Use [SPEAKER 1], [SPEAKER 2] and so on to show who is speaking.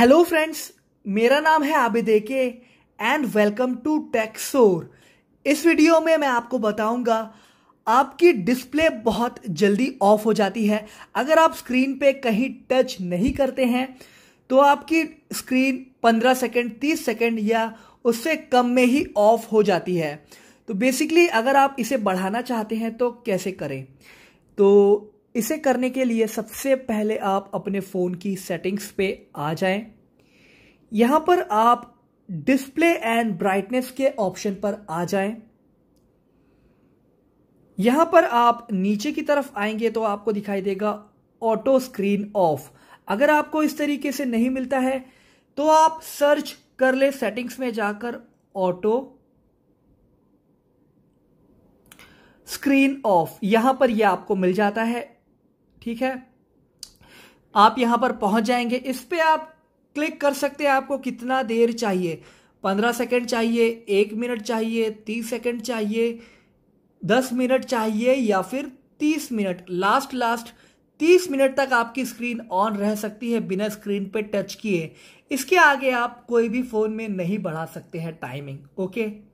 [SPEAKER 1] Hello friends मेरा नाम है आबिद के एंड वेलकम टू टेक्सोर इस वीडियो में मैं आपको बताऊंगा आपकी डिस्प्ले बहुत जल्दी ऑफ हो जाती है अगर आप स्क्रीन पे कहीं टच नहीं करते हैं तो आपकी स्क्रीन 15 सेकंड 30 सेकंड या उससे कम में ही ऑफ हो जाती है तो बेसिकली अगर आप इसे बढ़ाना चाहते हैं तो कैसे करें तो इसे करने के लिए सबसे पहले आप अपने फ़ोन की सेटिंग्स पे आ जाएं। यहां पर आप डिस्प्ले एंड ब्राइटनेस के ऑप्शन पर आ जाएं। यहां पर आप नीचे की तरफ आएंगे तो आपको दिखाई देगा ऑटो स्क्रीन ऑफ अगर आपको इस तरीके से नहीं मिलता है तो आप सर्च कर ले सेटिंग्स में जाकर ऑटो स्क्रीन ऑफ यहां पर यह आपको मिल जाता है ठीक है आप यहां पर पहुंच जाएंगे इस पर आप क्लिक कर सकते हैं आपको कितना देर चाहिए पंद्रह सेकेंड चाहिए एक मिनट चाहिए तीस सेकेंड चाहिए दस मिनट चाहिए या फिर तीस मिनट लास्ट लास्ट तीस मिनट तक आपकी स्क्रीन ऑन रह सकती है बिना स्क्रीन पे टच किए इसके आगे आप कोई भी फ़ोन में नहीं बढ़ा सकते हैं टाइमिंग ओके